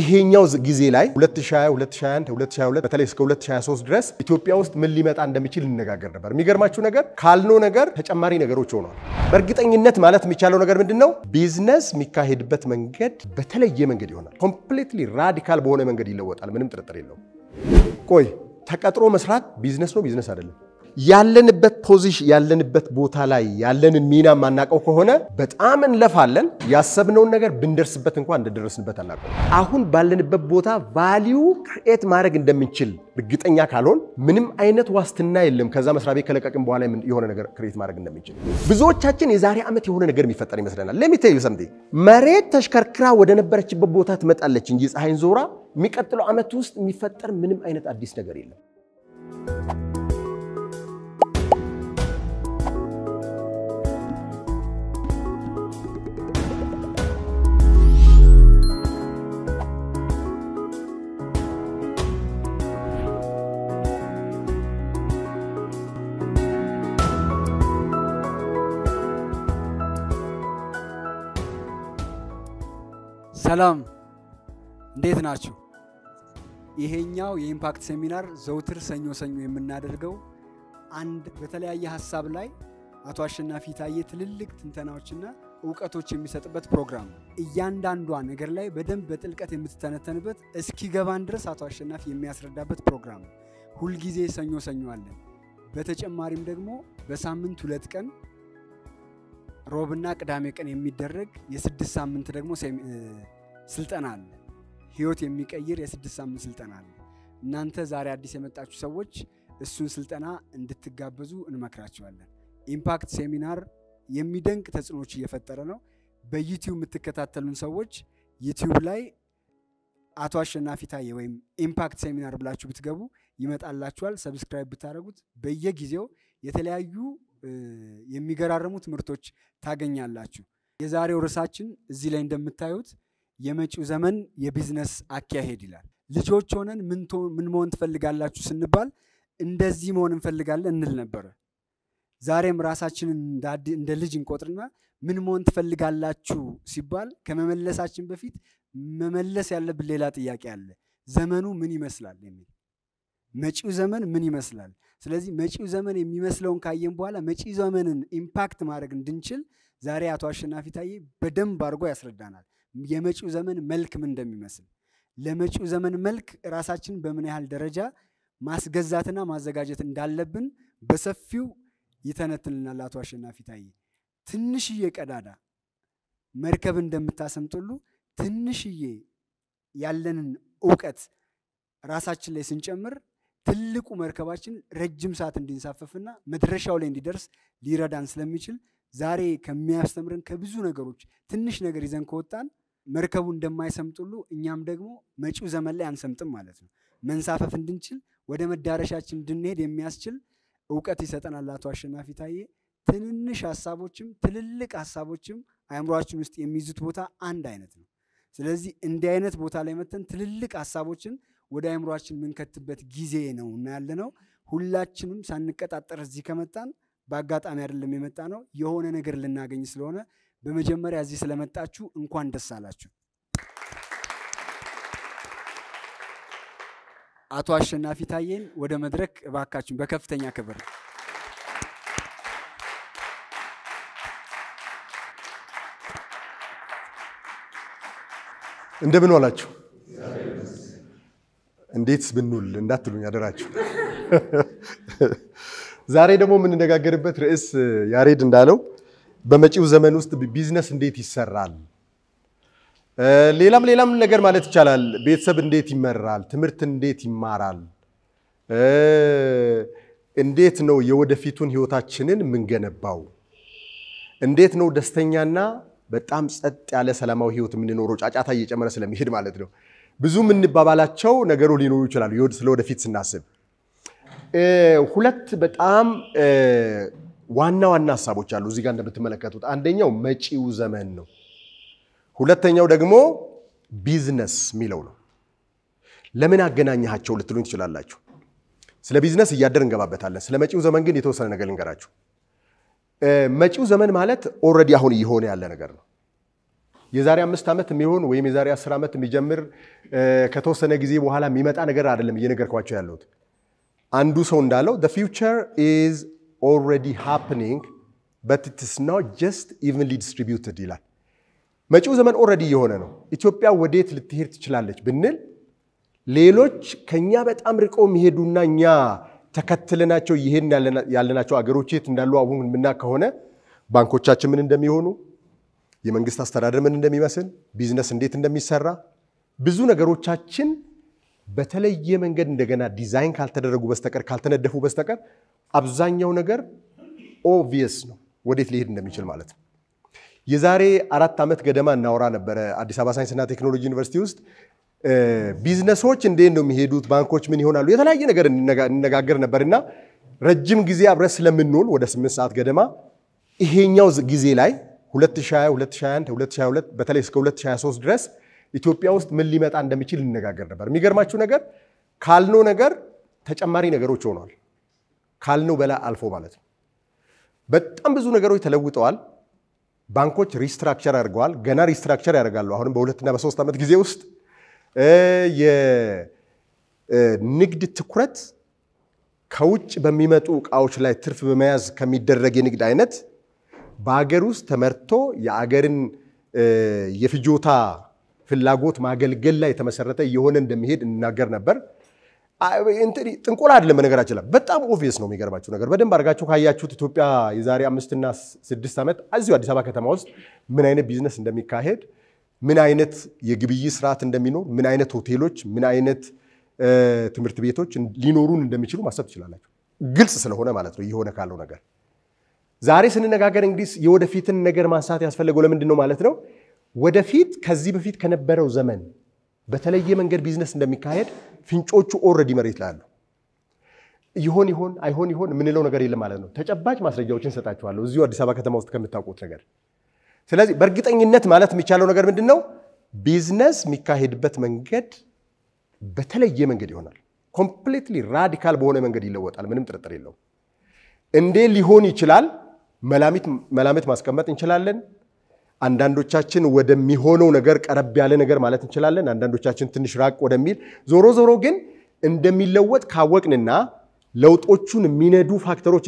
ይሄኛው ጊዜ ላይ 2020፣ 2021፣ 2022 በተለይ እስከ 2023 ድረስ ኢትዮጵያ ውስጥ ምን ሊመጣ እንደሚችል ይነጋገር ነበር። የሚገርማችሁ ነገር ካልነው ነገር ተጨማሪ ነገሮች ሆኗል። በእርግጠኝነት ማለት የሚቻለው ነገር ምንድን ነው? ቢዝነስ የሚካሄድበት መንገድ በተለየ መንገድ ይሆናል። ኮምፕሊትሊ ራዲካል በሆነ መንገድ ይለወጣል። ምንም ጥርጥር የለውም። ቆይ ተቀጥሮ መስራት ቢዝነስ ነው ቢዝነስ አይደለም? ያለንበት ፖዚሽን ያለንበት ቦታ ላይ ያለንን ሚና ማናቀው ከሆነ በጣም እንለፋለን። ያሰብነውን ነገር ብንደርስበት እንኳን እንደደረስንበት አናውቅም። አሁን ባለንበት ቦታ ቫሊዩ ክርኤት ማድረግ እንደምንችል እርግጠኛ ካልሆን ምንም አይነት ዋስትና የለም። ከዛ መስሪያ ቤት ከለቀቅን በኋላ የሆነ ነገር ክሬት ማድረግ እንደምንችል ብዙዎቻችን የዛሬ ዓመት የሆነ ነገር የሚፈጠር ይመስለናል። ለሚቴዩ ሰምቴ መሬት ተሽከርክራ ወደ ነበረችበት ቦታ ትመጣለች እንጂ ፀሐይን ዞራ የሚቀጥለው ዓመት ውስጥ የሚፈጠር ምንም አይነት አዲስ ነገር የለም። ሰላም እንዴት ናችሁ? ይሄኛው የኢምፓክት ሴሚናር ዘውትር ሰኞ ሰኞ የምናደርገው አንድ በተለያየ ሀሳብ ላይ አቶ አሸናፊ ታዬ ትልልቅ ትንተናዎችና እውቀቶች የሚሰጥበት ፕሮግራም ነው። እያንዳንዷ ነገር ላይ በደንብ በጥልቀት የምትተነተንበት እስኪገባን ድረስ አቶ አሸናፊ የሚያስረዳበት ፕሮግራም ነው። ሁልጊዜ ሰኞ ሰኞ አለን። በተጨማሪም ደግሞ በሳምንት ሁለት ቀን ሮብና ቅዳሜ ቀን የሚደረግ የስድስት ሳምንት ደግሞ ስልጠና አለ። ህይወት የሚቀይር የስድስት ሳምንት ስልጠና አለ። እናንተ ዛሬ አዲስ የመጣችሁ ሰዎች እሱን ስልጠና እንድትጋበዙ እንመክራችኋለን። ኢምፓክት ሴሚናር የሚደንቅ ተጽዕኖዎች እየፈጠረ ነው። በዩቲዩብ የምትከታተሉን ሰዎች ዩቲዩብ ላይ አቶ አሸናፊ ታዬ ወይም ኢምፓክት ሴሚናር ብላችሁ ብትገቡ ይመጣላችኋል። ሰብስክራይብ ብታደረጉት በየጊዜው የተለያዩ የሚገራርሙ ትምህርቶች ታገኛላችሁ። የዛሬው ርዕሳችን እዚህ ላይ እንደምታዩት የመጪው ዘመን የቢዝነስ አካሄድ ይላል። ልጆች ሆነን ምን መሆን ትፈልጋላችሁ ስንባል እንደዚህ መሆን እንፈልጋለን እንል ነበረ። ዛሬም ራሳችንን እንደ ልጅ እንቆጥርና ምን መሆን ትፈልጋላችሁ ሲባል ከመመለሳችን በፊት መመለስ ያለብን ሌላ ጥያቄ አለ። ዘመኑ ምን ይመስላል የሚል መጪው ዘመን ምን ይመስላል? ስለዚህ መጪው ዘመን የሚመስለውን ካየን በኋላ መጪ ዘመንን ኢምፓክት ማድረግ እንድንችል ዛሬ አቶ አሸናፊ ታዬ በደንብ አድርጎ ያስረዳናል። የመጪው ዘመን መልክም እንደሚመስል ለመጪው ዘመን መልክ ራሳችን በምን ያህል ደረጃ ማስገዛትና ማዘጋጀት እንዳለብን በሰፊው ይተነትልናል አቶ አሸናፊ ታዬ። ትንሽዬ ቀዳዳ መርከብ እንደምታሰምጥሉ ትንሽዬ ያለንን እውቀት ራሳችን ላይ ስንጨምር ትልቁ መርከባችን ረጅም ሰዓት እንዲንሳፈፍና መድረሻው ላይ እንዲደርስ ሊረዳን ስለሚችል ዛሬ ከሚያስተምረን ከብዙ ነገሮች ትንሽ ነገር ይዘን ከወጣን መርከቡ እንደማይሰምጥ ሁሉ እኛም ደግሞ መጪው ዘመን ላይ አንሰምጥም ማለት ነው። መንሳፈፍ እንድንችል ወደ መዳረሻችን እንድንሄድ የሚያስችል እውቀት ይሰጠናል። አቶ አሸናፊ ታዬ ትንንሽ ሀሳቦችም ትልልቅ ሀሳቦችም አእምሯችን ውስጥ የሚይዙት ቦታ አንድ አይነት ነው። ስለዚህ እንዲህ አይነት ቦታ ላይ መተን ትልልቅ ሀሳቦችን ወደ አእምሯችን የምንከትበት ጊዜ ነው እና ያለ ነው። ሁላችንም ሳንቀጣጠር እዚህ ከመጣን በአጋጣሚ አይደለም የመጣ ነው። የሆነ ነገር ልናገኝ ስለሆነ በመጀመሪያ እዚህ ስለመጣችሁ እንኳን ደስ አላችሁ። አቶ አሸናፊ ታዬን ወደ መድረክ እባካችሁ በከፍተኛ ክብር እንደምን ዋላችሁ። እንዴት ብንውል እንዳትሉኝ አደራችሁ። ዛሬ ደግሞ የምንነጋገርበት ርዕስ ያሬድ እንዳለው በመጪው ዘመን ውስጥ ቢዝነስ እንዴት ይሰራል፣ ሌላም ሌላም ነገር ማለት ይቻላል። ቤተሰብ እንዴት ይመራል፣ ትምህርት እንዴት ይማራል፣ እንዴት ነው የወደፊቱን ህይወታችንን የምንገነባው፣ እንዴት ነው ደስተኛና በጣም ጸጥ ያለ ሰላማዊ ህይወት የምንኖረው፣ ጫጫታ እየጨመረ ስለሚሄድ ማለት ነው። ብዙ የምንባባላቸው ነገሮ ሊኖሩ ይችላሉ። ስለወደፊት ስናስብ ሁለት በጣም ዋና ዋና ሀሳቦች አሉ እዚህ ጋር እንደምትመለከቱት። አንደኛው መጪው ዘመን ነው። ሁለተኛው ደግሞ ቢዝነስ የሚለው ነው። ለምን አገናኘሃቸው ልትሉኝ ትችላላችሁ። ስለ ቢዝነስ እያደር እንገባበታለን። ስለ መጪው ዘመን ግን የተወሰነ ነገር ልንገራችሁ። መጪው ዘመን ማለት ኦልሬዲ አሁን እየሆነ ያለ ነገር ነው። የዛሬ አምስት ዓመት የሚሆን ወይም የዛሬ አስር ዓመት የሚጀምር ከተወሰነ ጊዜ በኋላ የሚመጣ ነገር አይደለም እየነገርኳቸው ያለሁት። አንዱ ሰው እንዳለው ፊውቸር ኢዝ ኦልሬዲ ሃፕኒንግ በት ኢትስ ናው ጀስት ኢቨንሊ ዲስትሪቢዩትድ ይላል። መጪው ዘመን ኦልሬዲ እየሆነ ነው። ኢትዮጵያ ወዴት ልትሄድ ትችላለች ብንል ሌሎች ከኛ በጣም ርቀው የሚሄዱና እኛ ተከትለናቸው ይሄን ያለናቸው አገሮች የት እንዳሉ አሁን ምና ከሆነ ባንኮቻችን ምን እንደሚሆኑ፣ የመንግስት አስተዳደር ምን እንደሚመስል፣ ቢዝነስ እንዴት እንደሚሰራ ብዙ ነገሮቻችን በተለየ መንገድ እንደገና ዲዛይን ካልተደረጉ በስተቀር ካልተነደፉ በስተቀር አብዛኛው ነገር ኦቪየስ ነው፣ ወዴት ሊሄድ እንደሚችል ማለት ነው። የዛሬ አራት ዓመት ገደማ እናወራ ነበረ አዲስ አበባ ሳይንስና ቴክኖሎጂ ዩኒቨርሲቲ ውስጥ ቢዝነሶች እንዴት ነው የሚሄዱት፣ ባንኮች ምን ይሆናሉ፣ የተለያየ ነገር እንነጋገር ነበር እና ረጅም ጊዜ አብረን ስለምንውል ወደ ስምንት ሰዓት ገደማ ይሄኛው ጊዜ ላይ 2020 2021 2022 በተለይ እስከ 2023 ድረስ ኢትዮጵያ ውስጥ ምን ሊመጣ እንደሚችል ልነጋገር ነበር። የሚገርማችሁ ነገር ካልነው ነገር ተጨማሪ ነገሮች ሆኗል። ካልነው በላ አልፎ ማለት ነው። በጣም ብዙ ነገሮች ተለውጠዋል። ባንኮች ሪስትራክቸር አድርገዋል። ገና ሪስትራክቸር ያደርጋሉ። አሁንም በሁለትና በሶስት ዓመት ጊዜ ውስጥ የንግድ ትኩረት ከውጭ በሚመጡ እቃዎች ላይ ትርፍ በመያዝ ከሚደረግ የንግድ አይነት በሀገር ውስጥ ተመርቶ የአገርን የፍጆታ ፍላጎት ማገልገል ላይ የተመሰረተ እየሆነ እንደሚሄድ እንናገር ነበር። ጥንቁላ አይደለም። በነገራችን ላይ በጣም ኦቪየስ ነው። የሚገርባችሁ ነገር በደንብ አድርጋችሁ ካያችሁት ኢትዮጵያ የዛሬ አምስትና ስድስት ዓመት እዚሁ አዲስ አበባ ከተማ ውስጥ ምን አይነት ቢዝነስ እንደሚካሄድ፣ ምን አይነት የግብይት ስርዓት እንደሚኖር፣ ምን አይነት ሆቴሎች፣ ምን አይነት ትምህርት ቤቶች ሊኖሩን እንደሚችሉ ማሰብ ትችላላችሁ። ግልጽ ስለሆነ ማለት ነው የሆነ ካለው ነገር ዛሬ ስንነጋገር እንግዲህ የወደፊትን ነገር ማንሳት ያስፈለገው ለምንድን ነው ማለት ነው ወደፊት ከዚህ በፊት ከነበረው ዘመን በተለየ መንገድ ቢዝነስ እንደሚካሄድ ፍንጮቹ ኦልሬዲ መሬት ላይ አሉ። ይሆን ይሆን አይሆን ይሆን የምንለው ነገር የለም ማለት ነው። ተጨባጭ ማስረጃዎችን ሰጣችኋለሁ እዚሁ አዲስ አበባ ከተማ ውስጥ ከምታውቁት ነገር። ስለዚህ በእርግጠኝነት ማለት የሚቻለው ነገር ምንድን ነው? ቢዝነስ የሚካሄድበት መንገድ በተለየ መንገድ ይሆናል። ኮምፕሊትሊ ራዲካል በሆነ መንገድ ይለወጣል። ምንም ጥርጥር የለውም። እንዴ ሊሆን ይችላል? መላምት ማስቀመጥ እንችላለን። አንዳንዶቻችን ወደሚሆነው ነገር ቀረብ ያለ ነገር ማለት እንችላለን። አንዳንዶቻችን ትንሽ ራቅ ወደሚል። ዞሮ ዞሮ ግን እንደሚለወጥ ካወቅንና ለውጦቹን የሚነዱ ፋክተሮች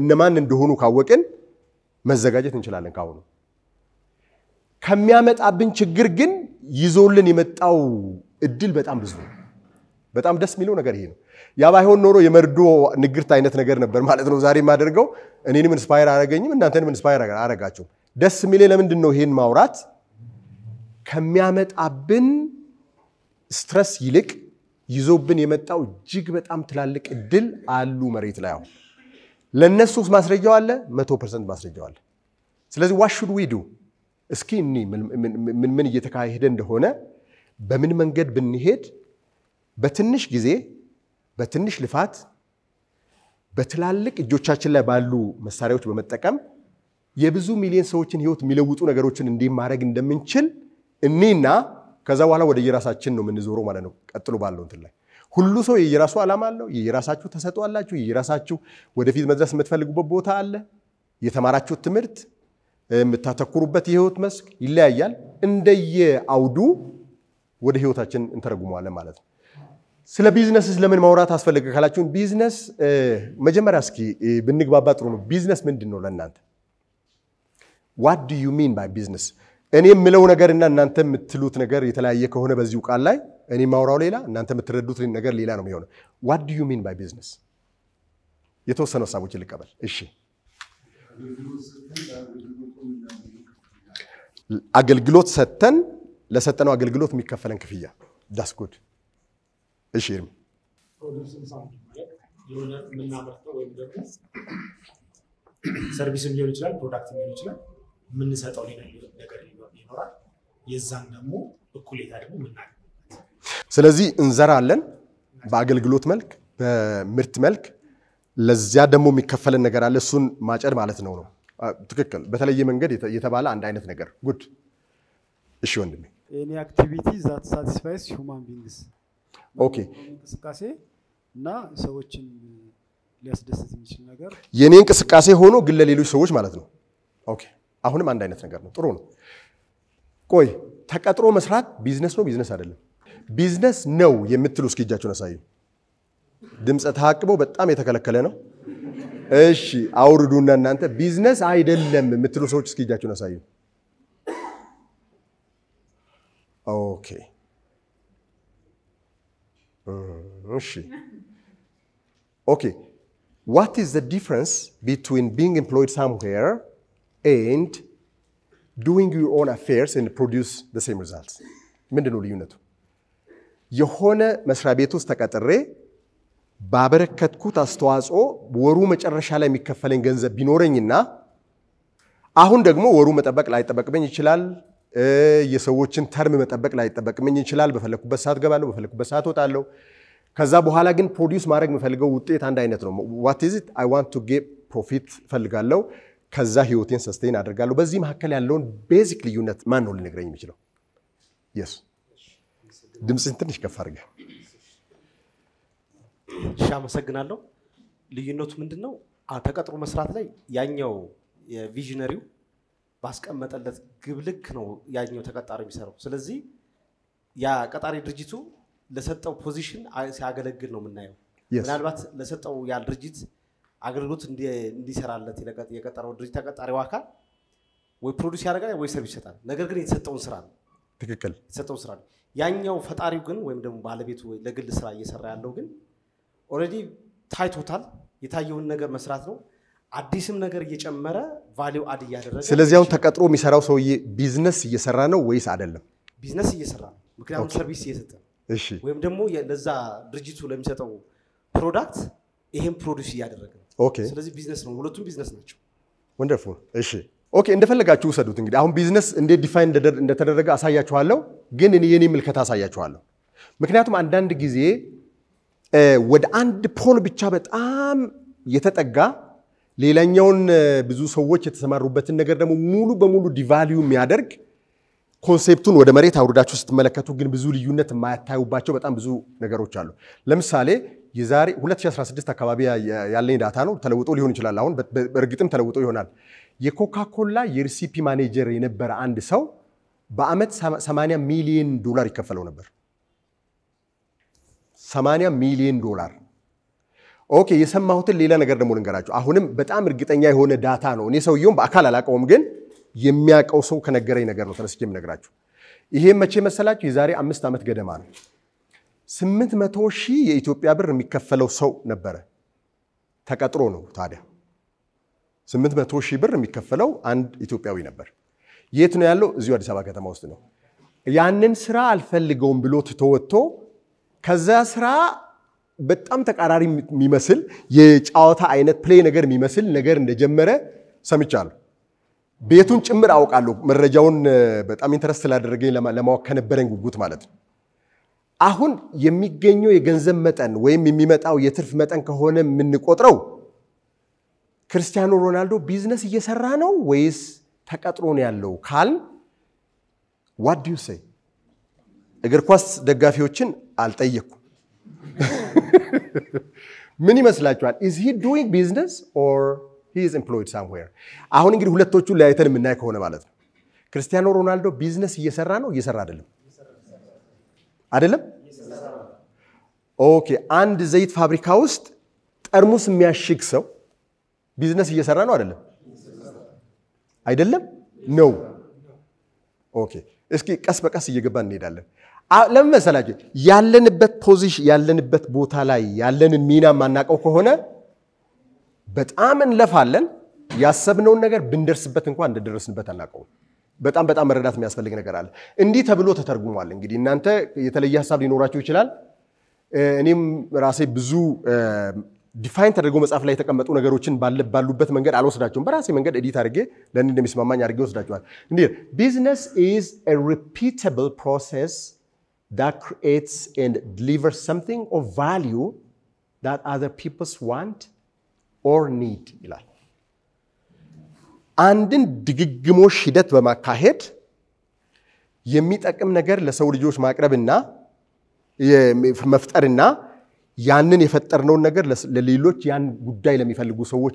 እነማን እንደሆኑ ካወቅን መዘጋጀት እንችላለን ካሁኑ። ከሚያመጣብን ችግር ግን ይዞልን የመጣው እድል በጣም ብዙ ነው። በጣም ደስ የሚለው ነገር ይሄ ነው። ያ ባይሆን ኖሮ የመርዶ ንግርት አይነት ነገር ነበር ማለት ነው ዛሬ የማደርገው። እኔንም ኢንስፓየር አረገኝም እናንተንም ኢንስፓየር አረጋቸው። ደስ የሚሌ ለምንድን ነው ይሄን ማውራት? ከሚያመጣብን ስትረስ ይልቅ ይዞብን የመጣው እጅግ በጣም ትላልቅ እድል አሉ መሬት ላይ አሁን። ለእነሱ ማስረጃው አለ፣ መቶ ፐርሰንት ማስረጃው አለ። ስለዚህ ዋሹድ ዊዱ እስኪ እኒ ምን ምን እየተካሄደ እንደሆነ በምን መንገድ ብንሄድ በትንሽ ጊዜ በትንሽ ልፋት በትላልቅ እጆቻችን ላይ ባሉ መሳሪያዎች በመጠቀም የብዙ ሚሊዮን ሰዎችን ህይወት የሚለውጡ ነገሮችን እንዲህ ማድረግ እንደምንችል እኔና ከዛ በኋላ ወደ የራሳችን ነው የምንዞረው ማለት ነው። ቀጥሎ ባለው እንትን ላይ ሁሉ ሰው የየራሱ ዓላማ አለው። የየራሳችሁ ተሰጥኦ አላችሁ። የየራሳችሁ ወደፊት መድረስ የምትፈልጉበት ቦታ አለ። የተማራችሁት ትምህርት፣ የምታተኩሩበት የህይወት መስክ ይለያያል። እንደየ አውዱ ወደ ህይወታችን እንተረጉመዋለን ማለት ነው። ስለ ቢዝነስ ለምን ማውራት አስፈለገ ካላችሁን፣ ቢዝነስ መጀመሪያ እስኪ ብንግባባ ጥሩ ነው። ቢዝነስ ምንድን ነው ለእናንተ? ዋት ዱ ዩ ሚን ባይ ቢዝነስ እኔ የምለው ነገርና እናንተ የምትሉት ነገር የተለያየ ከሆነ በዚሁ ቃል ላይ እኔ ማውራው ሌላ፣ እናንተ የምትረዱት ነገር ሌላ ነው የሚሆነው። ዋት ዱ ዩ ሚን ባይ ቢዝነስ። የተወሰኑ ሀሳቦች ልቀበል። እሺ፣ አገልግሎት ሰጥተን ለሰጠነው አገልግሎት የሚከፈለን ክፍያ ዳስ ጉድ። እሺ፣ ሰርቪስም ሊሆን ይችላል፣ ፕሮዳክት ሊሆን ይችላል የምንሰጠው ነገር ይኖራል። የዛን ደግሞ እኩሌታ ደግሞ የምናገኝበት። ስለዚህ እንዘራለን በአገልግሎት መልክ፣ በምርት መልክ ለዚያ ደግሞ የሚከፈለን ነገር አለ። እሱን ማጨድ ማለት ነው ነው ትክክል። በተለየ መንገድ የተባለ አንድ አይነት ነገር ጉድ። እሺ ወንድሜ ኤኒ አክቲቪቲ ዛት ሳቲስፋይስ ሁማን ቢንግስ ኦኬ። እንቅስቃሴ እና ሰዎችን ሊያስደስት የሚችል ነገር የእኔ እንቅስቃሴ ሆኖ ግን ለሌሎች ሰዎች ማለት ነው። ኦኬ አሁንም አንድ አይነት ነገር ነው። ጥሩ ነው። ቆይ ተቀጥሮ መስራት ቢዝነስ ነው ቢዝነስ አይደለም? ቢዝነስ ነው የምትሉ እስኪ እጃችሁን አሳዩ። ድምፀ ተሐቅበው በጣም የተከለከለ ነው። እሺ አውርዱና እናንተ ቢዝነስ አይደለም የምትሉ ሰዎች እስኪ እጃችሁን አሳዩ። ኦኬ እሺ ኦኬ ዋት ኢዝ ዘ ዲፍረንስ ቢትዊን ቢንግ ኤምፕሎይድ ሳምዌር ኤንድ ዱዊንግ ዩር ኦን አፌርስ ኤንድ ፕሮዲውስ ዘ ሴም ሪዛልትስ ምንድን ነው ልዩነቱ? የሆነ መስሪያ ቤት ውስጥ ተቀጥሬ ባበረከትኩት አስተዋጽኦ ወሩ መጨረሻ ላይ የሚከፈለኝ ገንዘብ ቢኖረኝና አሁን ደግሞ ወሩ መጠበቅ ላይጠበቅብኝ ይችላል። የሰዎችን ተርም መጠበቅ ላይጠበቅብኝ ይችላል። በፈለግኩበት ሰዓት ገባለሁ፣ በፈለግኩበት ሰዓት ወጣለሁ። ከዛ በኋላ ግን ፕሮዲውስ ማድረግ የምፈልገው ውጤት አንድ አይነት ነው። ዋት ኢዝ ኢት አይ ዋንት ቱ ጌት ፕሮፊት እፈልጋለሁ። ከዛ ህይወቴን ሰስቴን አደርጋለሁ። በዚህ መካከል ያለውን ቤዚክ ልዩነት ማን ነው ሊነግረኝ የሚችለው? የሱ ድምፅህን ትንሽ ከፍ አድርገህ። እሺ፣ አመሰግናለሁ። ልዩነቱ ምንድን ነው? ተቀጥሮ መስራት ላይ ያኛው የቪዥነሪው ባስቀመጠለት ግብ ልክ ነው ያኛው ተቀጣሪ የሚሰራው። ስለዚህ ያ ቀጣሪ ድርጅቱ ለሰጠው ፖዚሽን ሲያገለግል ነው የምናየው። ምናልባት ለሰጠው ያ ድርጅት አገልግሎት እንዲሰራለት የቀጠረው ድርጅት ተቀጣሪው አካል ወይ ፕሮዲስ ያደርጋል ወይ ሰርቪስ ይሰጣል። ነገር ግን የተሰጠውን ስራ ነው። ትክክል፣ የተሰጠውን ስራ ነው። ያኛው ፈጣሪው ግን ወይም ደግሞ ባለቤቱ ለግል ስራ እየሰራ ያለው ግን ኦልሬዲ ታይቶታል። የታየውን ነገር መስራት ነው። አዲስም ነገር እየጨመረ ቫሊው አድ እያደረገ ስለዚህ አሁን ተቀጥሮ የሚሰራው ሰውዬ ቢዝነስ እየሰራ ነው ወይስ አይደለም? ቢዝነስ እየሰራ ነው፣ ምክንያቱም ሰርቪስ እየሰጠ ወይም ደግሞ ለዛ ድርጅቱ ለሚሰጠው ፕሮዳክት ይሄን ፕሮዲስ እያደረገ ኦኬ። ስለዚህ ቢዝነስ ነው፣ ሁለቱም ቢዝነስ ናቸው። ወንደርፉል። እሺ ኦኬ፣ እንደፈለጋችሁ ውሰዱት። እንግዲህ አሁን ቢዝነስ እንዴት ዲፋይን እንደተደረገ አሳያችኋለሁ፣ ግን እኔ የኔ ምልከታ አሳያችኋለሁ። ምክንያቱም አንዳንድ ጊዜ ወደ አንድ ፖል ብቻ በጣም የተጠጋ ሌላኛውን ብዙ ሰዎች የተሰማሩበትን ነገር ደግሞ ሙሉ በሙሉ ዲቫሊዩ የሚያደርግ ኮንሴፕቱን ወደ መሬት አውርዳችሁ ስትመለከቱ ግን ብዙ ልዩነት የማያታዩባቸው በጣም ብዙ ነገሮች አሉ። ለምሳሌ የዛሬ 2016 አካባቢ ያለኝ ዳታ ነው። ተለውጦ ሊሆን ይችላል። አሁን በእርግጥም ተለውጦ ይሆናል። የኮካኮላ የሪሲፒ ማኔጀር የነበረ አንድ ሰው በአመት 80 ሚሊዮን ዶላር ይከፈለው ነበር። 80 ሚሊዮን ዶላር። ኦኬ፣ የሰማሁትን ሌላ ነገር ደግሞ ልንገራቸው። አሁንም በጣም እርግጠኛ የሆነ ዳታ ነው። እኔ ሰውየውም በአካል አላውቀውም፣ ግን የሚያውቀው ሰው ከነገረኝ ነገር ነው ተነስቼ የምነግራችሁ። ይሄም መቼ መሰላችሁ? የዛሬ አምስት ዓመት ገደማ ነው። ስምንት መቶ ሺህ የኢትዮጵያ ብር የሚከፈለው ሰው ነበረ። ተቀጥሮ ነው ታዲያ ስምንት መቶ ሺህ ብር የሚከፈለው አንድ ኢትዮጵያዊ ነበር። የት ነው ያለው? እዚሁ አዲስ አበባ ከተማ ውስጥ ነው። ያንን ስራ አልፈልገውም ብሎ ተወጥቶ ከዛ ስራ በጣም ተቃራሪ የሚመስል የጨዋታ አይነት ፕሌይ ነገር የሚመስል ነገር እንደጀመረ ሰምቻለሁ። ቤቱን ጭምር አውቃለሁ። መረጃውን በጣም ኢንተረስት ስላደረገኝ ለማወቅ ከነበረኝ ጉጉት ማለት ነው። አሁን የሚገኘው የገንዘብ መጠን ወይም የሚመጣው የትርፍ መጠን ከሆነ የምንቆጥረው ክርስቲያኖ ሮናልዶ ቢዝነስ እየሰራ ነው ወይስ ተቀጥሮ ነው ያለው ካል ዋት ዩ ሴይ? እግር ኳስ ደጋፊዎችን አልጠየኩም? ምን ይመስላችኋል? ኢዝ ሂ ዱዊንግ ቢዝነስ ኦር ሂ ኢዝ ኤምፕሎይድ ሳምዌር? አሁን እንግዲህ ሁለቶቹን ለያይተን የምናይ ከሆነ ማለት ነው ክርስቲያኖ ሮናልዶ ቢዝነስ እየሰራ ነው እየሰራ አይደለም? አይደለም? ኦኬ። አንድ ዘይት ፋብሪካ ውስጥ ጠርሙስ የሚያሽግ ሰው ቢዝነስ እየሰራ ነው አይደለም? አይደለም? ነው። ኦኬ። እስኪ ቀስ በቀስ እየገባን እንሄዳለን። ለምን መሰላችሁ? ያለንበት ፖዚሽን ያለንበት ቦታ ላይ ያለንን ሚና ማናቀው ከሆነ በጣም እንለፋለን። ያሰብነውን ነገር ብንደርስበት እንኳን እንደደረስንበት አናቀውም። በጣም በጣም መረዳት የሚያስፈልግ ነገር አለ። እንዲህ ተብሎ ተተርጉሟል። እንግዲህ እናንተ የተለየ ሀሳብ ሊኖራቸው ይችላል። እኔም ራሴ ብዙ ዲፋይን ተደርገው መጽሐፍ ላይ የተቀመጡ ነገሮችን ባሉበት መንገድ አልወስዳቸውም። በራሴ መንገድ ኤዲት አድርጌ ለእኔ እንደሚስማማኝ አድርጌ ወስዳቸዋል። እንዲህ ቢዝነስ ኢዝ ኤ ሪፒተብል ፕሮሰስ that creates and delivers something of value that other peoples want ይላል። አንድን ድግግሞሽ ሂደት በማካሄድ የሚጠቅም ነገር ለሰው ልጆች ማቅረብና መፍጠርና ያንን የፈጠርነውን ነገር ለሌሎች ያን ጉዳይ ለሚፈልጉ ሰዎች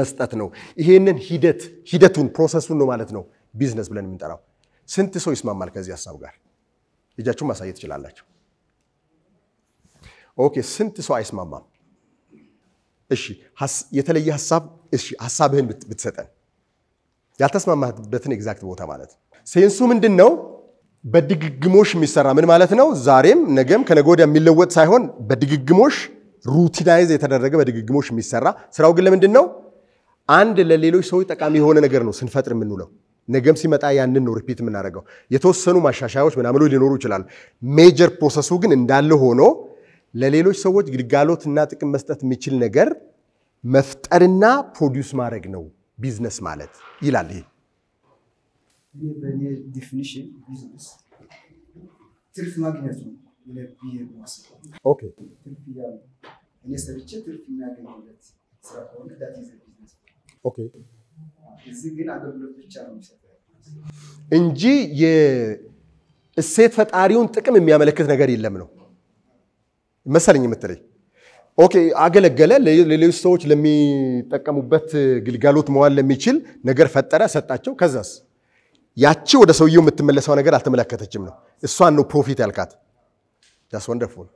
መስጠት ነው። ይሄንን ሂደት ሂደቱን ፕሮሰሱን ነው ማለት ነው ቢዝነስ ብለን የምንጠራው። ስንት ሰው ይስማማል ከዚህ ሀሳብ ጋር? እጃችሁን ማሳየት ትችላላችሁ። ኦኬ፣ ስንት ሰው አይስማማም? እሺ የተለየ ሀሳብ እሺ ሀሳብህን ብትሰጠን ያልተስማማበትን ኤግዛክት ቦታ ማለት ሴንሱ ምንድን ነው? በድግግሞሽ የሚሰራ ምን ማለት ነው? ዛሬም ነገም ከነገ ወዲያ የሚለወጥ ሳይሆን በድግግሞሽ ሩቲናይዝ የተደረገ በድግግሞሽ የሚሰራ ስራው ግን ለምንድን ነው? አንድ ለሌሎች ሰዎች ጠቃሚ የሆነ ነገር ነው ስንፈጥር የምንውለው። ነገም ሲመጣ ያንን ነው ሪፒት የምናደርገው። የተወሰኑ ማሻሻያዎች ምናምን ሊኖሩ ይችላል። ሜጀር ፕሮሰሱ ግን እንዳለ ሆኖ ለሌሎች ሰዎች ግልጋሎትና ጥቅም መስጠት የሚችል ነገር መፍጠርና ፕሮዲውስ ማድረግ ነው ቢዝነስ ማለት ይላል። ይሄ ትርፍ ማግኘት ነው። እንጂ የእሴት ፈጣሪውን ጥቅም የሚያመለክት ነገር የለም ነው መሰለኝ የምትለኝ ኦኬ፣ አገለገለ ለሌሎች ሰዎች ለሚጠቀሙበት ግልጋሎት መዋል ለሚችል ነገር ፈጠረ፣ ሰጣቸው። ከዛስ ያቺ ወደ ሰውየው የምትመለሰው ነገር አልተመለከተችም ነው። እሷን ነው ፕሮፊት ያልካት። ዳስ ወንደርፉል።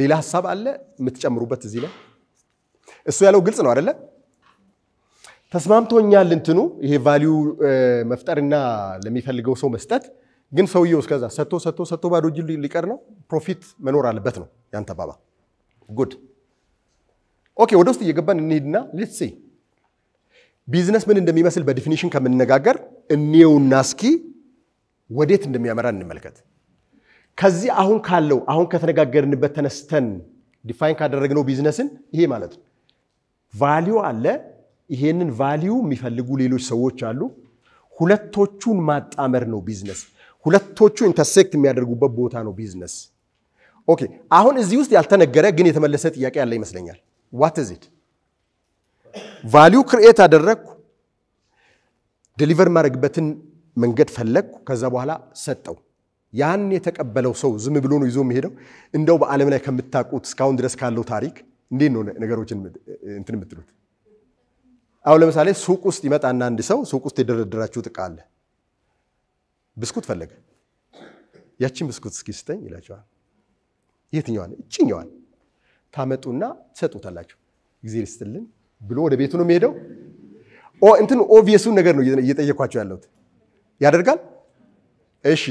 ሌላ ሀሳብ አለ የምትጨምሩበት እዚህ ላይ? እሱ ያለው ግልጽ ነው አደለ? ተስማምቶኛል እንትኑ ይሄ ቫሊዩ መፍጠርና ለሚፈልገው ሰው መስጠት ግን ሰውየው እስከዛ ሰጥቶ ሰጥቶ ሰጥቶ ባዶ እጅ ሊቀር ነው። ፕሮፊት መኖር አለበት ነው ያንተ ባባ። ጉድ ኦኬ። ወደ ውስጥ እየገባን እንሄድና ሌትስ ቢዝነስ ምን እንደሚመስል በዲፊኒሽን ከምንነጋገር እኔውና እስኪ ወዴት እንደሚያመራ እንመልከት። ከዚህ አሁን ካለው አሁን ከተነጋገርንበት ተነስተን ዲፋይን ካደረግነው ቢዝነስን ይሄ ማለት ነው ቫሊዩ አለ። ይሄንን ቫሊዩ የሚፈልጉ ሌሎች ሰዎች አሉ። ሁለቶቹን ማጣመር ነው ቢዝነስ። ሁለቶቹ ኢንተርሴክት የሚያደርጉበት ቦታ ነው ቢዝነስ። ኦኬ አሁን እዚህ ውስጥ ያልተነገረ ግን የተመለሰ ጥያቄ ያለ ይመስለኛል። ዋት ኢዝ ኢት ቫሊዩ ክሪኤት አደረግኩ፣ ዴሊቨር ማድረግበትን መንገድ ፈለግኩ፣ ከዛ በኋላ ሰጠው። ያን የተቀበለው ሰው ዝም ብሎ ነው ይዞ የሚሄደው። እንደው በዓለም ላይ ከምታውቁት እስካሁን ድረስ ካለው ታሪክ እንዴት ነው ነገሮችን እንትን የምትሉት? አሁን ለምሳሌ ሱቅ ውስጥ ይመጣና አንድ ሰው ሱቅ ውስጥ የደረደራችሁ ጥቃ አለ ብስኩት ፈለገ። ያችን ብስኩት እስኪ ስጠኝ ይላቸዋል። የትኛዋን? እችኛዋን ታመጡና ትሰጡታላችሁ። እግዚአብሔር ይስጥልን ብሎ ወደ ቤቱ ነው የሚሄደው። እንትን ኦቪየሱን ነገር ነው እየጠየኳቸው ያለሁት። ያደርጋል። እሺ፣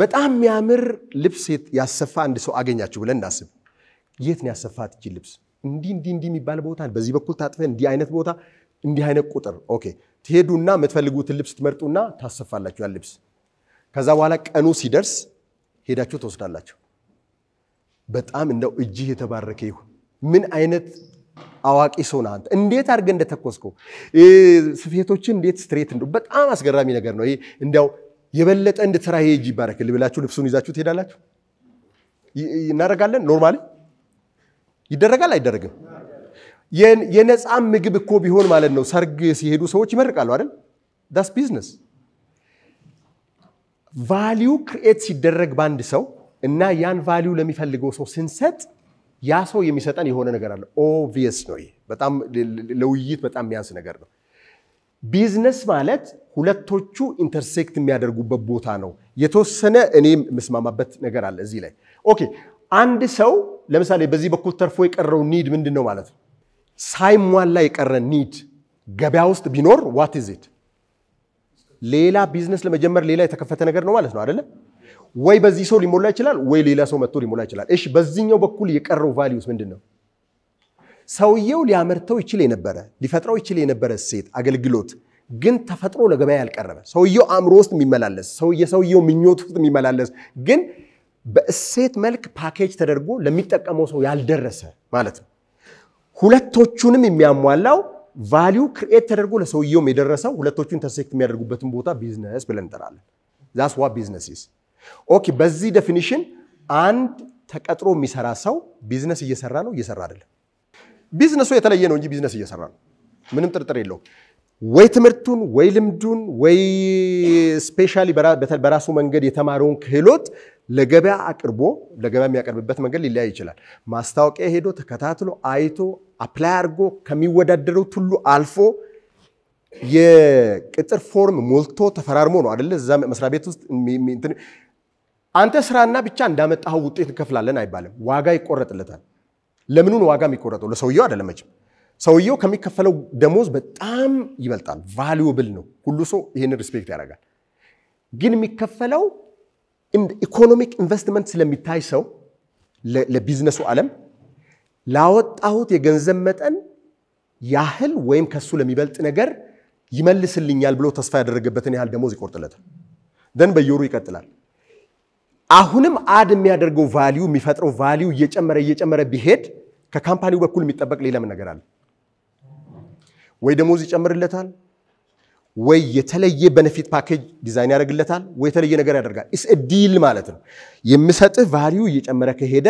በጣም የሚያምር ልብስ ያሰፋ አንድ ሰው አገኛችሁ ብለን እናስብ። የት ነው ያሰፋት እቺ ልብስ? እንዲህ እንዲህ እንዲህ የሚባል ቦታ በዚህ በኩል ታጥፈ እንዲህ አይነት ቦታ እንዲህ አይነት ቁጥር ኦኬ ትሄዱና የምትፈልጉትን ልብስ ትመርጡና ታሰፋላችሁ ያን ልብስ። ከዛ በኋላ ቀኑ ሲደርስ ሄዳችሁ ትወስዳላችሁ። በጣም እንደው እጅህ የተባረከ ይሁን። ምን አይነት አዋቂ ሰው ነህ አንተ! እንዴት አድርገ እንደተኮስከው ስፌቶችን እንዴት ስትሬት እንደ በጣም አስገራሚ ነገር ነው። እንዲያው የበለጠ እንድትሰራ ይሄ እጅ ይባረክል ብላችሁ ልብሱን ይዛችሁ ትሄዳላችሁ። እናደርጋለን። ኖርማሊ ይደረጋል አይደረግም? የነፃ ምግብ እኮ ቢሆን ማለት ነው። ሰርግ ሲሄዱ ሰዎች ይመርቃሉ አይደል? ዳስ ቢዝነስ ቫሊዩ ክርኤት ሲደረግ በአንድ ሰው እና ያን ቫሊዩ ለሚፈልገው ሰው ስንሰጥ ያ ሰው የሚሰጠን የሆነ ነገር አለ። ኦቪየስ ነው። ይሄ በጣም ለውይይት በጣም የሚያንስ ነገር ነው። ቢዝነስ ማለት ሁለቶቹ ኢንተርሴክት የሚያደርጉበት ቦታ ነው። የተወሰነ እኔም የምስማማበት ነገር አለ እዚህ ላይ ኦኬ። አንድ ሰው ለምሳሌ በዚህ በኩል ተርፎ የቀረው ኒድ ምንድን ነው ማለት ነው ሳይሟላ የቀረ ኒድ ገበያ ውስጥ ቢኖር ዋት ኢዝ ኢት? ሌላ ቢዝነስ ለመጀመር ሌላ የተከፈተ ነገር ነው ማለት ነው አይደለ? ወይ በዚህ ሰው ሊሞላ ይችላል፣ ወይ ሌላ ሰው መጥቶ ሊሞላ ይችላል። እሺ፣ በዚህኛው በኩል የቀረው ቫሊዩስ ምንድን ነው? ሰውየው ሊያመርተው ይችል የነበረ ሊፈጥረው ይችል የነበረ ሴት አገልግሎት ግን ተፈጥሮ ለገበያ ያልቀረበ ሰውየው አእምሮ ውስጥ የሚመላለስ ሰውየ ሰውየው ምኞት ውስጥ የሚመላለስ ግን በእሴት መልክ ፓኬጅ ተደርጎ ለሚጠቀመው ሰው ያልደረሰ ማለት ነው። ሁለቶቹንም የሚያሟላው ቫሊዩ ክርኤት ተደርጎ ለሰውየውም የደረሰው ሁለቶቹን ኢንተርሴክት የሚያደርጉበትን ቦታ ቢዝነስ ብለን እንጠራለን። ዛስ ዋ ቢዝነስ ኢዝ። ኦኬ። በዚህ ዴፊኒሽን አንድ ተቀጥሮ የሚሰራ ሰው ቢዝነስ እየሰራ ነው እየሰራ አይደለም? ቢዝነሱ የተለየ ነው እንጂ ቢዝነስ እየሰራ ነው፣ ምንም ጥርጥር የለውም። ወይ ትምህርቱን ወይ ልምዱን ወይ ስፔሻሊ በራሱ መንገድ የተማረውን ክህሎት ለገበያ አቅርቦ ለገበያ የሚያቀርብበት መንገድ ሊለያይ ይችላል። ማስታወቂያ ሄዶ ተከታትሎ አይቶ አፕላይ አድርጎ ከሚወዳደሩት ሁሉ አልፎ የቅጥር ፎርም ሞልቶ ተፈራርሞ ነው አደለ? እዛ መስሪያ ቤት ውስጥ አንተ ስራና ብቻ እንዳመጣኸው ውጤት እንከፍላለን አይባልም። ዋጋ ይቆረጥለታል። ለምኑን ዋጋ የሚቆረጠው ለሰውየው አይደለም መቼም ሰውየው ከሚከፈለው ደሞዝ በጣም ይበልጣል። ቫሊዩብል ነው። ሁሉ ሰው ይህንን ሪስፔክት ያደርጋል። ግን የሚከፈለው ኢኮኖሚክ ኢንቨስትመንት ስለሚታይ ሰው ለቢዝነሱ ዓለም ላወጣሁት የገንዘብ መጠን ያህል ወይም ከሱ ለሚበልጥ ነገር ይመልስልኛል ብሎ ተስፋ ያደረገበትን ያህል ደሞዝ ይቆርጥለታል። ደን በየወሩ ይቀጥላል። አሁንም አድ የሚያደርገው ቫሊዩ የሚፈጥረው ቫሊዩ እየጨመረ እየጨመረ ቢሄድ ከካምፓኒው በኩል የሚጠበቅ ሌላም ነገር አለ? ወይ ደሞዝ ይጨምርለታል፣ ወይ የተለየ በነፊት ፓኬጅ ዲዛይን ያደርግለታል፣ ወይ የተለየ ነገር ያደርጋል። ኢስ ዲል ማለት ነው። የምሰጥህ ቫሊዩ እየጨመረ ከሄደ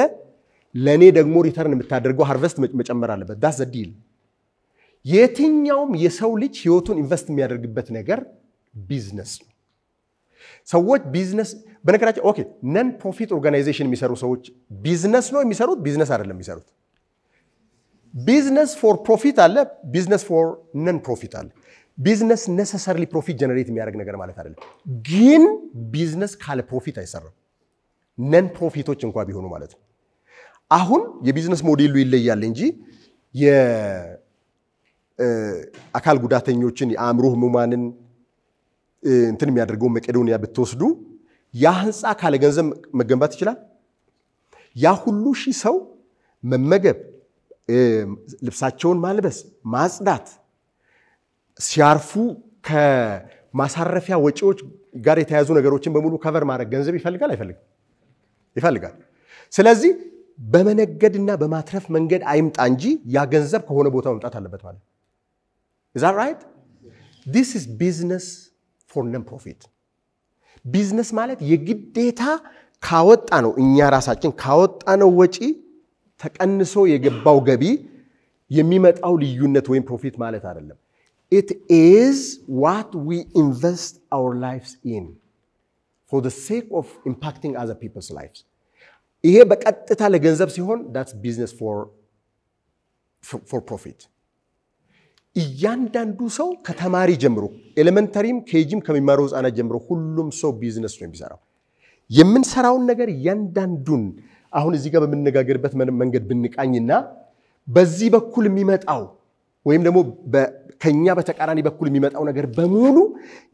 ለእኔ ደግሞ ሪተርን የምታደርገው ሃርቨስት መጨመር አለበት። ዳስ ዘ ዲል። የትኛውም የሰው ልጅ ህይወቱን ኢንቨስት የሚያደርግበት ነገር ቢዝነስ ነው። ሰዎች ቢዝነስ በነገራቸው ኦኬ፣ ነን ፕሮፊት ኦርጋናይዜሽን የሚሰሩ ሰዎች ቢዝነስ ነው የሚሰሩት፣ ቢዝነስ አይደለም የሚሰሩት። ቢዝነስ ፎር ፕሮፊት አለ፣ ቢዝነስ ፎር ነን ፕሮፊት አለ። ቢዝነስ ነሰሰርሊ ፕሮፊት ጀነሬት የሚያደርግ ነገር ማለት አይደለም። ግን ቢዝነስ ካለ ፕሮፊት አይሰራም፣ ነን ፕሮፊቶች እንኳ ቢሆኑ ማለት ነው። አሁን የቢዝነስ ሞዴሉ ይለያል እንጂ የአካል ጉዳተኞችን የአእምሮ ህሙማንን እንትን የሚያደርገው መቄዶንያ ብትወስዱ ያ ህንፃ ካለ ገንዘብ መገንባት ይችላል። ያ ሁሉ ሺህ ሰው መመገብ፣ ልብሳቸውን ማልበስ፣ ማጽዳት ሲያርፉ ከማሳረፊያ ወጪዎች ጋር የተያዙ ነገሮችን በሙሉ ከቨር ማድረግ ገንዘብ ይፈልጋል አይፈልግም? ይፈልጋል። ስለዚህ በመነገድና በማትረፍ መንገድ አይምጣ እንጂ ያ ገንዘብ ከሆነ ቦታ መምጣት አለበት ማለት ኢዛ ራይት ዲስ ኢዝ ቢዝነስ ፎር ነን ፕሮፊት ቢዝነስ ማለት የግዴታ ካወጣ ነው እኛ ራሳችን ካወጣ ነው ወጪ ተቀንሶ የገባው ገቢ የሚመጣው ልዩነት ወይም ፕሮፊት ማለት አይደለም ኢት ኢዝ ዋት ዊ ኢንቨስት አወር ላይፍስ ኢን ፎር ሴክ ኦፍ ኢምፓክቲንግ አዘር ፒፕልስ ላይፍስ ይሄ በቀጥታ ለገንዘብ ሲሆን ዳትስ ቢዝነስ ፎር ፕሮፊት። እያንዳንዱ ሰው ከተማሪ ጀምሮ ኤሌመንተሪም ኬጂም ከሚማረው ህፃናት ጀምሮ ሁሉም ሰው ቢዝነስ ነው የሚሰራው። የምንሰራውን ነገር እያንዳንዱን አሁን እዚህ ጋር በምነጋገርበት መንገድ ብንቃኝና በዚህ በኩል የሚመጣው ወይም ደግሞ ከኛ በተቃራኒ በኩል የሚመጣው ነገር በሙሉ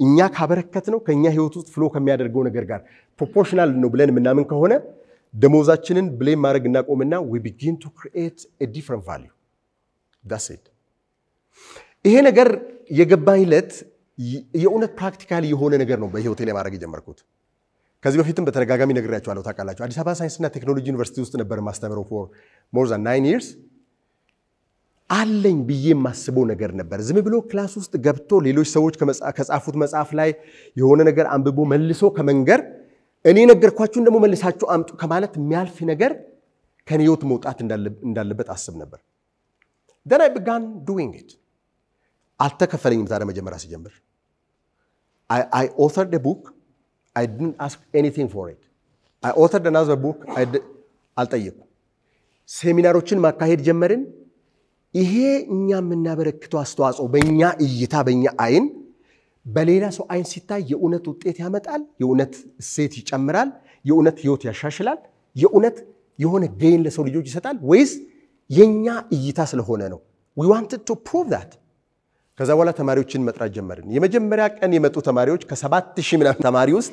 እኛ ካበረከት ነው ከኛ ህይወት ውስጥ ፍሎ ከሚያደርገው ነገር ጋር ፕሮፖርሽናል ነው ብለን የምናምን ከሆነ ደሞዛችንን ብሌም ማድረግ እናቆምና ዊ ቢጊን ቱ ክሪኤት ዲፍረንት ቫሊዩ ዳስ ኢት። ይሄ ነገር የገባኝ ዕለት የእውነት ፕራክቲካል የሆነ ነገር ነው በህይወቴ ላይ ማድረግ የጀመርኩት። ከዚህ በፊትም በተደጋጋሚ ነግሬያቸዋለሁ፣ ታውቃላችሁ። አዲስ አበባ ሳይንስና ቴክኖሎጂ ዩኒቨርሲቲ ውስጥ ነበር ማስተምረው ፎር ሞር ዛን ናይን ይርስ። አለኝ ብዬ የማስበው ነገር ነበር። ዝም ብሎ ክላስ ውስጥ ገብቶ ሌሎች ሰዎች ከጻፉት መጽሐፍ ላይ የሆነ ነገር አንብቦ መልሶ ከመንገር እኔ ነገርኳችሁን ደግሞ መልሳችሁ አምጡ ከማለት የሚያልፍ ነገር ከኔ ህይወት መውጣት እንዳለበት አስብ ነበር። ደን አይ ብጋን ዱዊንግ ኢት አልተከፈለኝም። ታዲያ መጀመሪያ ሲጀምር አይ ኦተርድ ቡክ አይ ዲድንት አስክ ኤኒቲንግ ፎር ኢት አይ ኦተርድ ቡክ አልጠየቁ። ሴሚናሮችን ማካሄድ ጀመርን። ይሄ እኛ የምናበረክተው አስተዋጽኦ በእኛ እይታ በእኛ አይን በሌላ ሰው አይን ሲታይ የእውነት ውጤት ያመጣል፣ የእውነት እሴት ይጨምራል፣ የእውነት ህይወት ያሻሽላል፣ የእውነት የሆነ ገይን ለሰው ልጆች ይሰጣል ወይስ የኛ እይታ ስለሆነ ነው? ዊ ዋንትድ ቱ ፕሩቭ ዛት። ከዛ በኋላ ተማሪዎችን መጥራት ጀመርን። የመጀመሪያ ቀን የመጡ ተማሪዎች ከሰባት ሺህ ምናምን ተማሪ ውስጥ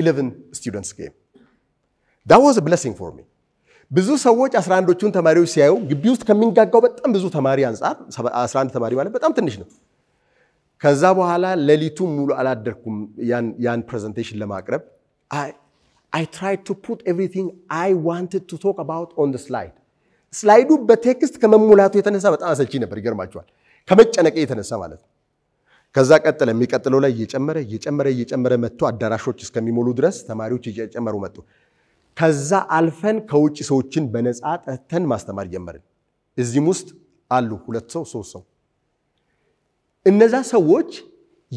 ኢለቨን ስቱደንትስ ጌም ዋዝ ብለሲንግ ፎር ሚ። ብዙ ሰዎች 11ዶቹን ተማሪዎች ሲያዩ ግቢ ውስጥ ከሚንጋጋው በጣም ብዙ ተማሪ አንጻር 11 ተማሪ ማለት በጣም ትንሽ ነው። ከዛ በኋላ ሌሊቱ ሙሉ አላደርኩም ያን ፕሬዘንቴሽን ለማቅረብ አይ ትራይድ ቱ ፑት ኤቭሪቲንግ አይ ዋንትድ ቱ ቶክ አባውት ኦን ስላይድ ስላይዱ በቴክስት ከመሙላቱ የተነሳ በጣም አሰልቺ ነበር። ይገርማቸዋል። ከመጨነቀ የተነሳ ማለት ነው። ከዛ ቀጠለ። የሚቀጥለው ላይ እየጨመረ እየጨመረ እየጨመረ መጥቶ አዳራሾች እስከሚሞሉ ድረስ ተማሪዎች እየጨመሩ መጡ። ከዛ አልፈን ከውጭ ሰዎችን በነፃ ጠተን ማስተማር ጀመርን። እዚህም ውስጥ አሉ ሁለት ሰው ሶስት ሰው እነዛ ሰዎች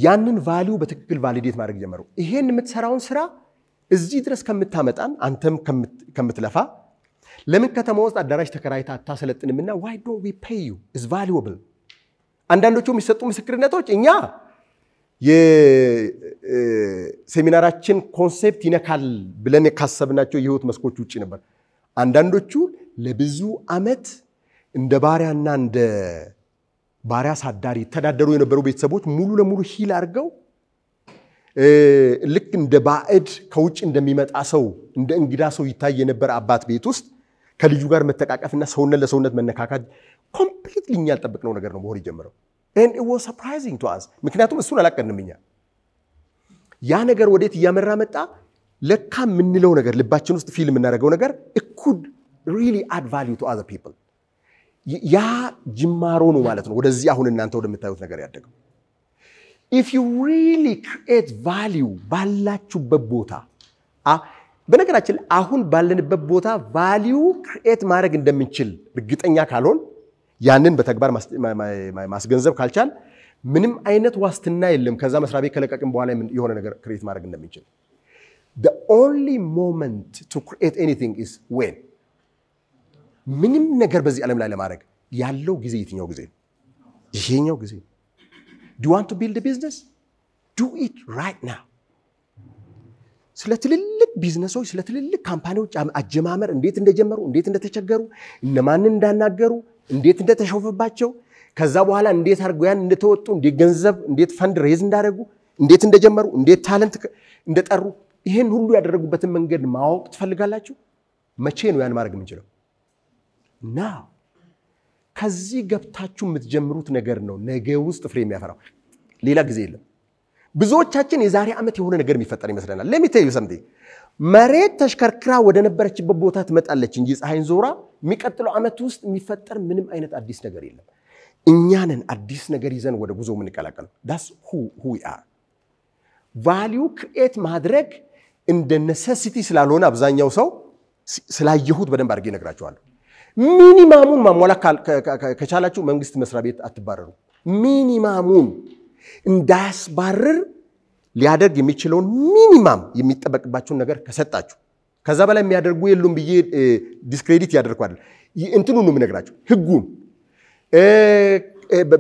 ያንን ቫሊዩ በትክክል ቫሊዴት ማድረግ ጀመሩ። ይሄን የምትሰራውን ስራ እዚህ ድረስ ከምታመጣን አንተም ከምትለፋ ለምን ከተማ ውስጥ አዳራሽ ተከራይታ አታሰለጥንምና ዋይ ዊ ፔይ ዩ ኢዝ አንዳንዶቹ የሚሰጡ ምስክርነቶች እኛ የሴሚናራችን ኮንሴፕት ይነካል ብለን ካሰብናቸው የህይወት መስኮች ውጭ ነበር። አንዳንዶቹ ለብዙ አመት እንደ ባሪያና እንደ ባሪያ ሳዳሪ ይተዳደሩ የነበሩ ቤተሰቦች ሙሉ ለሙሉ ሂል አድርገው ልክ እንደ ባዕድ ከውጭ እንደሚመጣ ሰው እንደ እንግዳ ሰው ይታይ የነበረ አባት ቤት ውስጥ ከልጁ ጋር መተቃቀፍና ሰውነት ለሰውነት መነካካት ኮምፕሊት እኛ ያልጠበቅነው ነገር ነው መሆን ጀምረው ሰርፕራይዚንግ ቱ አስ ምክንያቱም እሱን አላቀንም እኛ። ያ ነገር ወዴት እያመራ መጣ? ለካ የምንለው ነገር ልባችን ውስጥ ፊል የምናደርገው ነገር ኩድ ሪሊ አድ ቫሊዩ ቱ አዘር ፒፕል ያ ጅማሮ ነው ማለት ነው። ወደዚህ አሁን እናንተ ወደምታዩት ነገር ያደገው ኢፍ ዩ ሪሊ ክሪኤት ቫሊዩ ባላችሁበት ቦታ በነገራችን ላይ አሁን ባለንበት ቦታ ቫሊዩ ክሪኤት ማድረግ እንደምንችል እርግጠኛ ካልሆን ያንን በተግባር ማስገንዘብ ካልቻል ምንም አይነት ዋስትና የለም። ከዛ መስሪያ ቤት ከለቀቅም በኋላ የሆነ ነገር ክሬት ማድረግ እንደምንችል ኦንሊ ሞመንት ቱ ክሪኤት ኤኒቲንግ ኢዝ ዌን ምንም ነገር በዚህ ዓለም ላይ ለማድረግ ያለው ጊዜ የትኛው ጊዜ ነው? ይሄኛው ጊዜ ነው። ዱ ዋንት ቱ ቢልድ ቢዝነስ ዱ ኢት ራይት ና ስለ ትልልቅ ቢዝነሶች ስለ ትልልቅ ካምፓኒዎች አጀማመር እንዴት እንደጀመሩ፣ እንዴት እንደተቸገሩ፣ እነማንን እንዳናገሩ፣ እንዴት እንደተሸፈባቸው ከዛ በኋላ እንዴት አድርገው ያን እንደተወጡ፣ እንዴት ገንዘብ እንዴት ፈንድ ሬዝ እንዳደረጉ፣ እንዴት እንደጀመሩ፣ እንዴት ታለንት እንደጠሩ፣ ይህን ሁሉ ያደረጉበትን መንገድ ማወቅ ትፈልጋላችሁ? መቼ ነው ያን ማድረግ የምንችለው? ና ከዚህ ገብታችሁ የምትጀምሩት ነገር ነው ነገ ውስጥ ፍሬ የሚያፈራው። ሌላ ጊዜ የለም። ብዙዎቻችን የዛሬ ዓመት የሆነ ነገር የሚፈጠር ይመስለናል። ለሚተዩ ሰምቴ መሬት ተሽከርክራ ወደ ነበረችበት ቦታ ትመጣለች እንጂ ፀሐይን ዞራ የሚቀጥለው ዓመት ውስጥ የሚፈጠር ምንም አይነት አዲስ ነገር የለም። እኛንን አዲስ ነገር ይዘን ወደ ጉዞ የምንቀላቀለው ዳስ ሁ አር ቫሊዩ ክርኤት ማድረግ እንደ ነሰሲቲ ስላልሆነ አብዛኛው ሰው ስላየሁት በደንብ አድርጌ ነግራቸዋለሁ። ሚኒማሙን ማሟላት ከቻላችሁ መንግስት መስሪያ ቤት አትባረሩ። ሚኒማሙን እንዳያስባርር ሊያደርግ የሚችለውን ሚኒማም የሚጠበቅባቸውን ነገር ከሰጣችሁ ከዛ በላይ የሚያደርጉ የሉም ብዬ ዲስክሬዲት ያደርግ አለ እንትኑ ነው የምነግራችሁ፣ ህጉም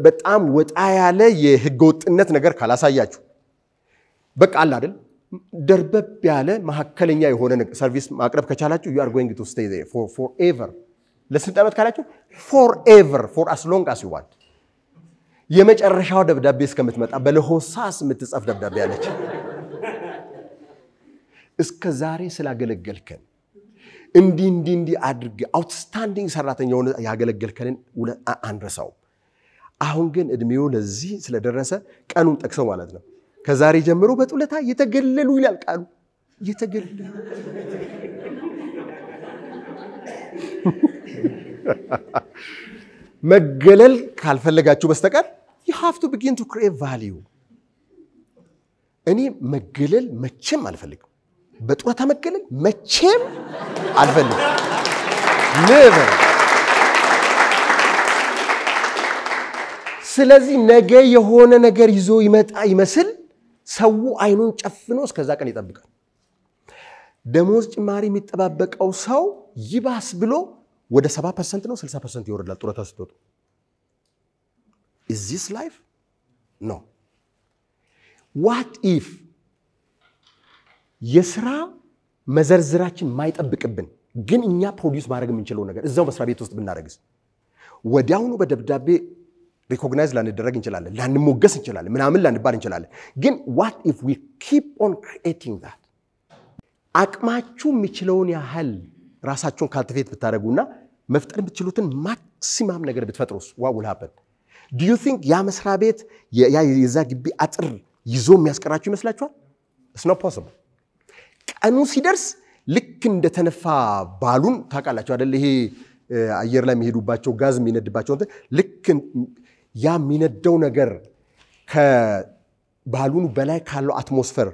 በጣም ወጣ ያለ የህገወጥነት ነገር ካላሳያችሁ በቃ አለ አይደል ደርበብ ያለ መካከለኛ የሆነ ሰርቪስ ማቅረብ ከቻላችሁ ዩ አር ጎይንግ ቱ ስቴይ ፎር ኤቨር ለስልጣን ዓመት ካላችሁ ፎርኤቨር ፎር አስ ሎንግ አስ ዩ ዋንት የመጨረሻው ደብዳቤ እስከምትመጣ በለሆሳስ የምትጻፍ ደብዳቤ አለች። እስከ ዛሬ ስላገለገልከን እንዲህ እንዲህ እንዲህ አድርግ አውትስታንዲንግ ሰራተኛ ሆነ ያገለገልከንን አንረሳው። አሁን ግን እድሜው ለዚህ ስለደረሰ ቀኑን ጠቅሰው ማለት ነው። ከዛሬ ጀምሮ በጡለታ የተገለሉ ይላል ቃሉ። የተገለሉ መገለል ካልፈለጋችሁ በስተቀር ዩ ሃቭ ቱ ቢጊን ቱ ክሬት ቫሊዩ። እኔ መገለል መቼም አልፈልግም። በጡረታ መገለል መቼም አልፈልግም። ስለዚህ ነገ የሆነ ነገር ይዞ ይመጣ ይመስል ሰው አይኑን ጨፍኖ እስከዛ ቀን ይጠብቃል። ደሞዝ ጭማሪ የሚጠባበቀው ሰው ይባስ ብሎ ወደ 70 ፐርሰንት ነው 60 ፐርሰንት ይወርዳል ጡረታ ስትወጡ። ኢዝ ላይፍ ኖ ዋት ኢፍ የስራ መዘርዝራችን ማይጠብቅብን ግን እኛ ፕሮዲውስ ማድረግ የምንችለው ነገር እዛው መስሪያ ቤት ውስጥ ብናደረግስ? ወዲያውኑ በደብዳቤ ሪኮግናይዝ ላንደረግ እንችላለን፣ ላንሞገስ እንችላለን፣ ምናምን ላንባል እንችላለን። ግን ዋት ኢፍ ዊ ኪፕ ኦን ክሪኤቲንግ ዛት አቅማችሁ የሚችለውን ያህል ራሳቸውን ካልቲቬት ብታደረጉና መፍጠር የምትችሉትን ማክሲማም ነገር ብትፈጥሩስ ዋ ውል ሀፐን ዱ ዩ ቲንክ ያ መስሪያ ቤት የዛ ግቢ አጥር ይዞ የሚያስቀራችሁ ይመስላችኋል? ስ ኖት ፖስብል። ቀኑ ሲደርስ ልክ እንደተነፋ ባሉን ታውቃላችሁ አደለ? ይሄ አየር ላይ የሚሄዱባቸው ጋዝ የሚነድባቸው ልክ ያ የሚነደው ነገር ከባሉኑ በላይ ካለው አትሞስፌር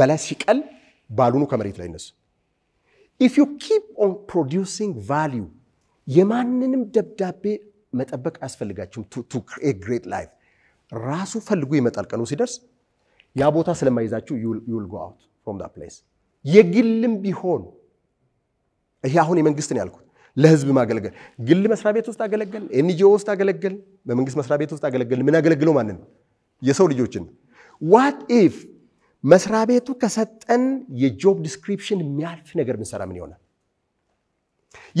በላይ ሲቀል ባሉኑ ከመሬት ላይ ይነሱ ኢፍ ዩ ኪፕ ኦን ፕሮዲውሲንግ ቫሊዩ የማንንም ደብዳቤ መጠበቅ አያስፈልጋችሁም። ቱ ክሪኤት ግሬት ላይፍ ራሱ ፈልጉ ይመጣል። ቀኑ ሲደርስ ያ ቦታ ስለማይዛችሁ ዩል ጎ አውት ፍሮም ዳት ፕሌስ። የግልም ቢሆን ይሄ አሁን የመንግስትን ያልኩት ለህዝብ ማገለገል ግል መስሪያ ቤት ውስጥ አገለገል፣ ኤንጂኦ ውስጥ አገለገል፣ በመንግስት መስሪያ ቤት ውስጥ አገለገል። ምን አገለግለው ማንን የሰው ልጆችን። ዋት ኢፍ መስሪያ ቤቱ ከሰጠን የጆብ ዲስክሪፕሽን የሚያልፍ ነገር ምንሰራ ምን ይሆናል?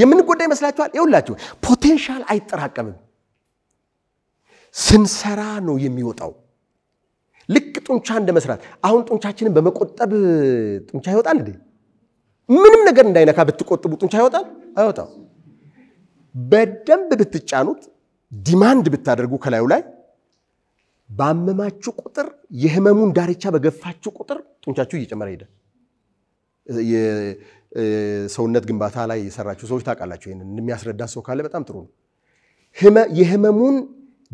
የምንጎዳ ይመስላችኋል? ይውላችሁ ፖቴንሻል አይጠራቀምም። ስንሰራ ነው የሚወጣው። ልክ ጡንቻ እንደ መስራት። አሁን ጡንቻችንን በመቆጠብ ጡንቻ ይወጣል እንዴ? ምንም ነገር እንዳይነካ ብትቆጥቡ ጡንቻ ይወጣል? አይወጣው በደንብ ብትጫኑት፣ ዲማንድ ብታደርጉ ከላዩ ላይ ባመማችሁ ቁጥር የህመሙን ዳርቻ በገፋችሁ ቁጥር ጡንቻችሁ እየጨመረ ሄዳል። የሰውነት ግንባታ ላይ የሰራችሁ ሰዎች ታውቃላችሁ። ይህን የሚያስረዳ ሰው ካለ በጣም ጥሩ ነው። የህመሙን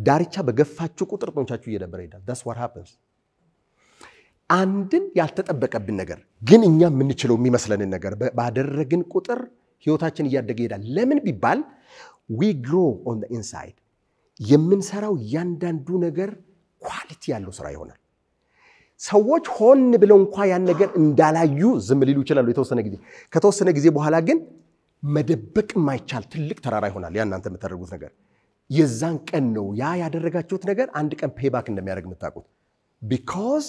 ዳርቻ በገፋችሁ ቁጥር ጡንቻችሁ እየደበረ ሄዳል። ዳስ ዋት አንድን ያልተጠበቀብን ነገር ግን እኛ የምንችለው የሚመስለንን ነገር ባደረግን ቁጥር ህይወታችን እያደገ ይሄዳል። ለምን ቢባል ዊ ግሮ ኦን ኢንሳይድ የምንሰራው እያንዳንዱ ነገር ኳሊቲ ያለው ስራ ይሆናል። ሰዎች ሆን ብለው እንኳ ያን ነገር እንዳላዩ ዝም ሊሉ ይችላሉ የተወሰነ ጊዜ። ከተወሰነ ጊዜ በኋላ ግን መደበቅ የማይቻል ትልቅ ተራራ ይሆናል ያ እናንተ የምታደርጉት ነገር። የዛን ቀን ነው ያ ያደረጋችሁት ነገር አንድ ቀን ፔባክ እንደሚያደርግ የምታውቁት። ቢኮዝ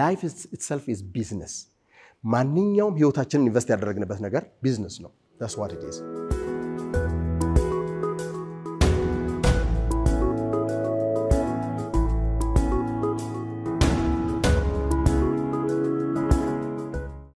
ላይፍ ኢትሰልፍ ኢዝ ቢዝነስ። ማንኛውም ህይወታችንን ኢንቨስት ያደረግንበት ነገር ቢዝነስ ነው። ዳስ ዋት ኢት ኢዝ